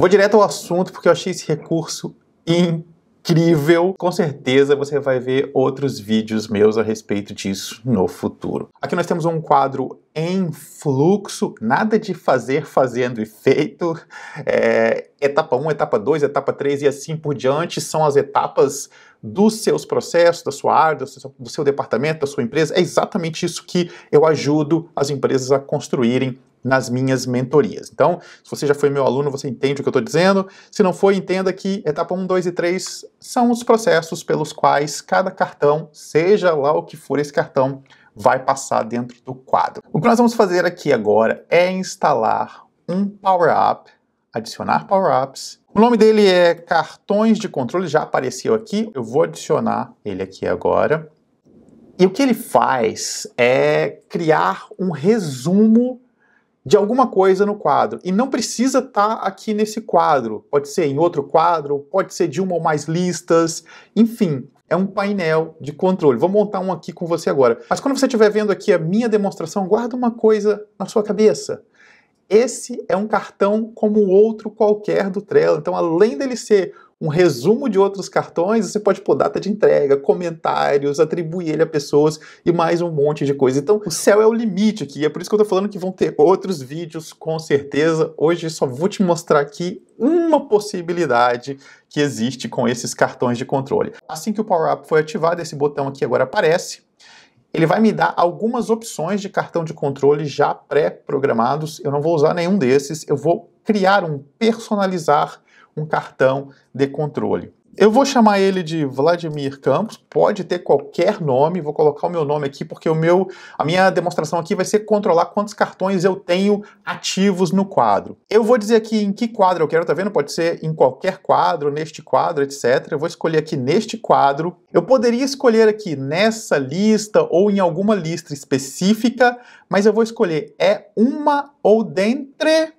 vou direto ao assunto porque eu achei esse recurso incrível. Com certeza você vai ver outros vídeos meus a respeito disso no futuro. Aqui nós temos um quadro em fluxo, nada de fazer, fazendo e feito. É, etapa 1, etapa 2, etapa 3 e assim por diante são as etapas dos seus processos, da sua área, do seu, do seu departamento, da sua empresa. É exatamente isso que eu ajudo as empresas a construírem nas minhas mentorias. Então, se você já foi meu aluno, você entende o que eu estou dizendo. Se não foi, entenda que etapa 1, 2 e 3 são os processos pelos quais cada cartão, seja lá o que for esse cartão, vai passar dentro do quadro. O que nós vamos fazer aqui agora é instalar um power-up, adicionar power-ups. O nome dele é cartões de controle, já apareceu aqui. Eu vou adicionar ele aqui agora. E o que ele faz é criar um resumo de alguma coisa no quadro. E não precisa estar tá aqui nesse quadro. Pode ser em outro quadro, pode ser de uma ou mais listas, enfim. É um painel de controle. Vou montar um aqui com você agora. Mas quando você estiver vendo aqui a minha demonstração, guarda uma coisa na sua cabeça. Esse é um cartão como outro qualquer do Trello. Então, além dele ser um resumo de outros cartões, você pode pôr data de entrega, comentários, atribuir ele a pessoas e mais um monte de coisa. Então, o céu é o limite aqui, é por isso que eu tô falando que vão ter outros vídeos, com certeza. Hoje só vou te mostrar aqui uma possibilidade que existe com esses cartões de controle. Assim que o Power Up foi ativado, esse botão aqui agora aparece, ele vai me dar algumas opções de cartão de controle já pré-programados. Eu não vou usar nenhum desses, eu vou criar um personalizar um cartão de controle. Eu vou chamar ele de Vladimir Campos, pode ter qualquer nome, vou colocar o meu nome aqui porque o meu, a minha demonstração aqui vai ser controlar quantos cartões eu tenho ativos no quadro. Eu vou dizer aqui em que quadro eu quero, tá vendo? Pode ser em qualquer quadro, neste quadro, etc. Eu vou escolher aqui neste quadro. Eu poderia escolher aqui nessa lista ou em alguma lista específica, mas eu vou escolher é uma ou dentre,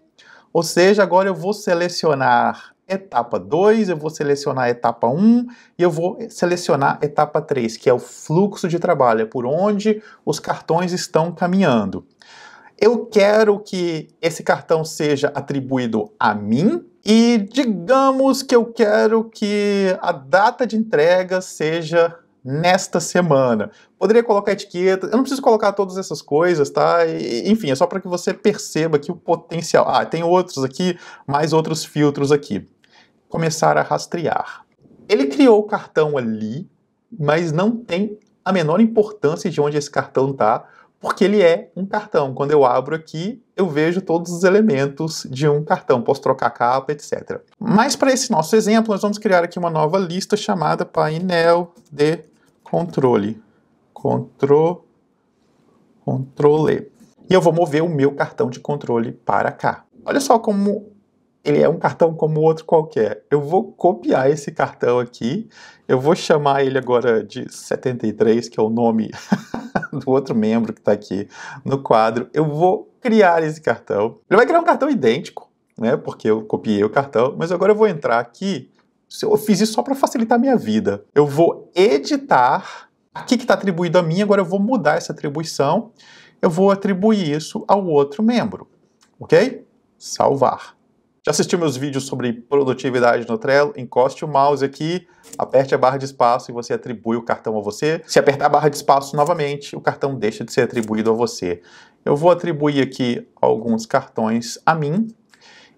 ou seja, agora eu vou selecionar etapa 2, eu vou selecionar a etapa 1 um, e eu vou selecionar a etapa 3, que é o fluxo de trabalho, é por onde os cartões estão caminhando. Eu quero que esse cartão seja atribuído a mim e digamos que eu quero que a data de entrega seja nesta semana. Poderia colocar etiqueta, eu não preciso colocar todas essas coisas, tá? E, enfim, é só para que você perceba que o potencial. Ah, tem outros aqui, mais outros filtros aqui começar a rastrear. Ele criou o cartão ali, mas não tem a menor importância de onde esse cartão está, porque ele é um cartão. Quando eu abro aqui, eu vejo todos os elementos de um cartão. Posso trocar capa, etc. Mas para esse nosso exemplo, nós vamos criar aqui uma nova lista chamada painel de controle. Control, Controle. E eu vou mover o meu cartão de controle para cá. Olha só como ele é um cartão como outro qualquer. Eu vou copiar esse cartão aqui, eu vou chamar ele agora de 73, que é o nome do outro membro que está aqui no quadro. Eu vou criar esse cartão. Ele vai criar um cartão idêntico, né? Porque eu copiei o cartão, mas agora eu vou entrar aqui. Eu fiz isso só para facilitar a minha vida. Eu vou editar aqui que está atribuído a mim, agora eu vou mudar essa atribuição. Eu vou atribuir isso ao outro membro, ok? Salvar. Já assistiu meus vídeos sobre produtividade no Trello? Encoste o mouse aqui, aperte a barra de espaço e você atribui o cartão a você. Se apertar a barra de espaço novamente, o cartão deixa de ser atribuído a você. Eu vou atribuir aqui alguns cartões a mim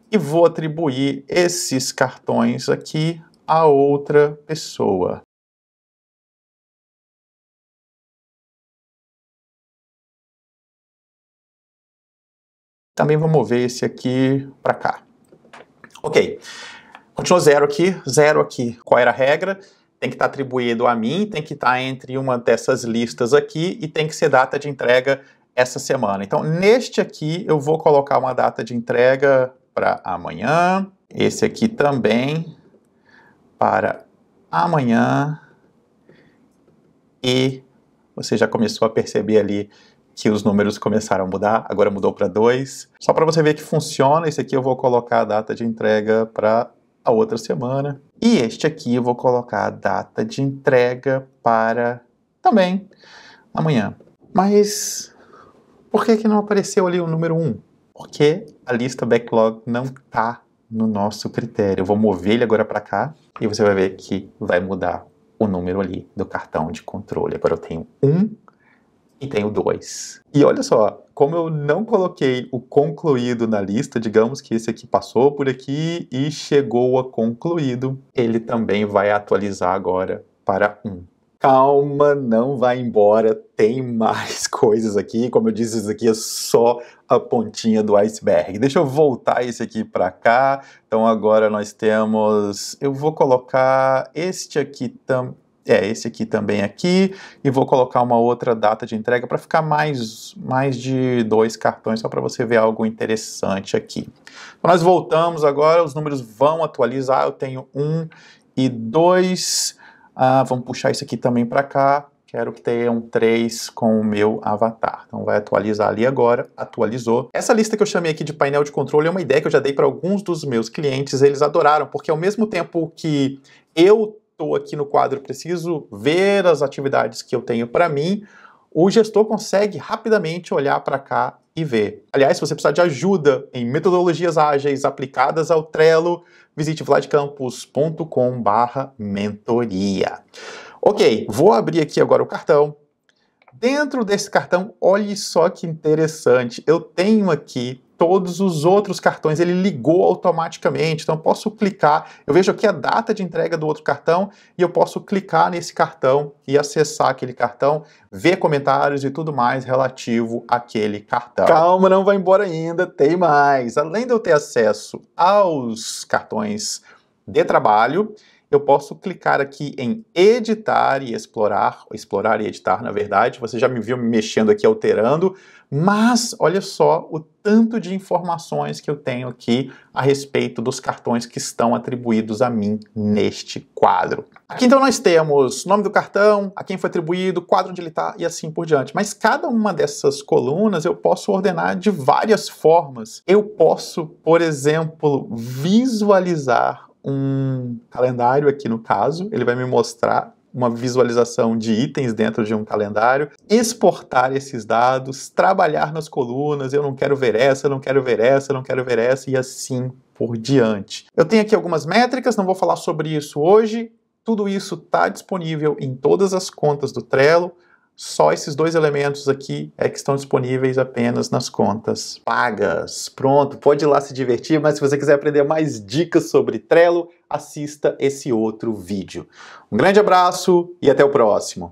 e vou atribuir esses cartões aqui a outra pessoa. Também vou mover esse aqui para cá. Ok. Continuou zero aqui, zero aqui. Qual era a regra? Tem que estar atribuído a mim, tem que estar entre uma dessas listas aqui e tem que ser data de entrega essa semana. Então, neste aqui, eu vou colocar uma data de entrega para amanhã. Esse aqui também para amanhã. E você já começou a perceber ali que os números começaram a mudar, agora mudou para 2. Só para você ver que funciona, esse aqui eu vou colocar a data de entrega para a outra semana. E este aqui eu vou colocar a data de entrega para também amanhã. Mas por que, que não apareceu ali o número 1? Um? Porque a lista backlog não está no nosso critério. Eu vou mover ele agora para cá e você vai ver que vai mudar o número ali do cartão de controle. Agora eu tenho um e tenho dois. E olha só, como eu não coloquei o concluído na lista, digamos que esse aqui passou por aqui e chegou a concluído, ele também vai atualizar agora para Um. Calma, não vai embora, tem mais coisas aqui. Como eu disse, isso aqui é só a pontinha do iceberg. Deixa eu voltar esse aqui para cá. Então agora nós temos, eu vou colocar este aqui também é esse aqui também aqui e vou colocar uma outra data de entrega para ficar mais mais de dois cartões só para você ver algo interessante aqui. Então nós voltamos agora, os números vão atualizar. Eu tenho um e dois. Ah, vamos puxar isso aqui também para cá. Quero que tenha um 3 com o meu avatar. Então vai atualizar ali agora. Atualizou. Essa lista que eu chamei aqui de painel de controle é uma ideia que eu já dei para alguns dos meus clientes. Eles adoraram, porque ao mesmo tempo que eu estou aqui no quadro preciso ver as atividades que eu tenho para mim, o gestor consegue rapidamente olhar para cá e ver. Aliás, se você precisar de ajuda em metodologias ágeis aplicadas ao Trello, visite barra mentoria Ok, vou abrir aqui agora o cartão. Dentro desse cartão, olhe só que interessante. Eu tenho aqui todos os outros cartões, ele ligou automaticamente. Então eu posso clicar, eu vejo aqui a data de entrega do outro cartão e eu posso clicar nesse cartão e acessar aquele cartão, ver comentários e tudo mais relativo àquele cartão. Calma, não vai embora ainda, tem mais. Além de eu ter acesso aos cartões de trabalho, eu posso clicar aqui em editar e explorar, explorar e editar, na verdade. Você já me viu me mexendo aqui, alterando, mas olha só o tanto de informações que eu tenho aqui a respeito dos cartões que estão atribuídos a mim neste quadro. Aqui então nós temos nome do cartão, a quem foi atribuído, quadro onde ele está e assim por diante. Mas cada uma dessas colunas eu posso ordenar de várias formas. Eu posso, por exemplo, visualizar um calendário aqui no caso, ele vai me mostrar uma visualização de itens dentro de um calendário, exportar esses dados, trabalhar nas colunas, eu não quero ver essa, eu não quero ver essa, eu não quero ver essa e assim por diante. Eu tenho aqui algumas métricas, não vou falar sobre isso hoje. Tudo isso está disponível em todas as contas do Trello. Só esses dois elementos aqui é que estão disponíveis apenas nas contas pagas. Pronto, pode ir lá se divertir, mas se você quiser aprender mais dicas sobre Trello, assista esse outro vídeo. Um grande abraço e até o próximo.